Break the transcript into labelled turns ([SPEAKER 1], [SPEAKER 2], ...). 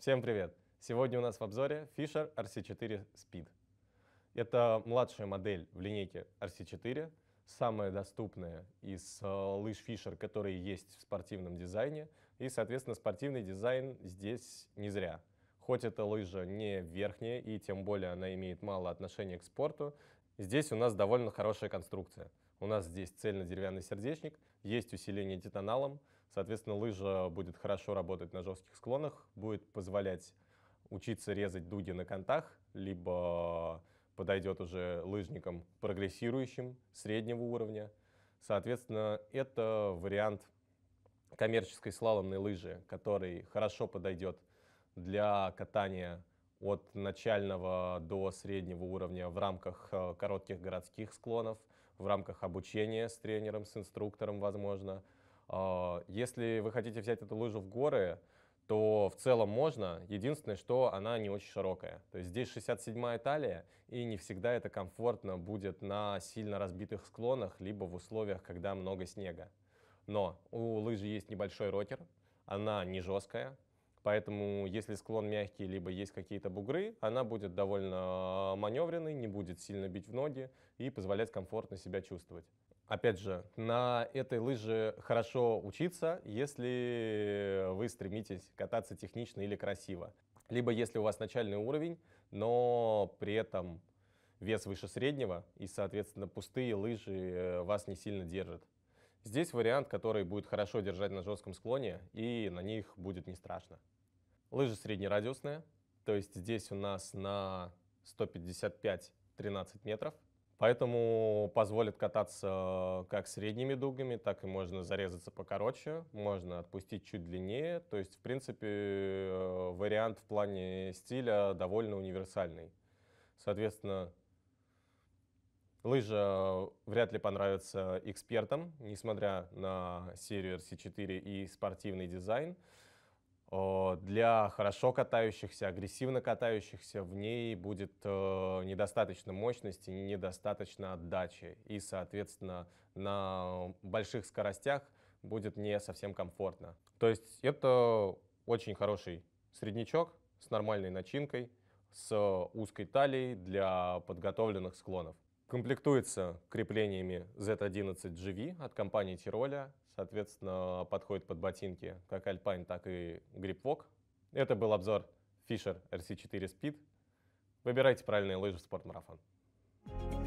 [SPEAKER 1] Всем привет! Сегодня у нас в обзоре Fisher RC4 Speed. Это младшая модель в линейке RC4, самая доступная из э, лыж Fisher, которые есть в спортивном дизайне, и, соответственно, спортивный дизайн здесь не зря. Хоть эта лыжа не верхняя, и тем более она имеет мало отношения к спорту, здесь у нас довольно хорошая конструкция. У нас здесь цельно-деревянный сердечник, есть усиление титаналом, соответственно, лыжа будет хорошо работать на жестких склонах, будет позволять учиться резать дуги на контах, либо подойдет уже лыжникам прогрессирующим, среднего уровня. Соответственно, это вариант коммерческой слаломной лыжи, который хорошо подойдет для катания от начального до среднего уровня в рамках э, коротких городских склонов, в рамках обучения с тренером, с инструктором, возможно. Э, если вы хотите взять эту лыжу в горы, то в целом можно. Единственное, что она не очень широкая. То есть здесь 67-я талия, и не всегда это комфортно будет на сильно разбитых склонах, либо в условиях, когда много снега. Но у лыжи есть небольшой рокер, она не жесткая, Поэтому, если склон мягкий, либо есть какие-то бугры, она будет довольно э, маневренной, не будет сильно бить в ноги и позволять комфортно себя чувствовать. Опять же, на этой лыже хорошо учиться, если вы стремитесь кататься технично или красиво. Либо если у вас начальный уровень, но при этом вес выше среднего, и, соответственно, пустые лыжи э, вас не сильно держат. Здесь вариант, который будет хорошо держать на жестком склоне, и на них будет не страшно. Лыжа среднерадиусная, то есть здесь у нас на 155-13 метров, поэтому позволит кататься как средними дугами, так и можно зарезаться покороче, можно отпустить чуть длиннее, то есть, в принципе, э, вариант в плане стиля довольно универсальный. Соответственно, Лыжа э, вряд ли понравится экспертам, несмотря на серию RC4 и спортивный дизайн. Э, для хорошо катающихся, агрессивно катающихся в ней будет э, недостаточно мощности, недостаточно отдачи. И, соответственно, на больших скоростях будет не совсем комфортно. То есть это очень хороший среднячок с нормальной начинкой, с узкой талией для подготовленных склонов. Комплектуется креплениями Z11GV от компании Тироля. Соответственно, подходит под ботинки как Alpine, так и Gripwalk. Это был обзор Fisher RC4 Speed. Выбирайте правильные лыжи в спортмарафон. марафон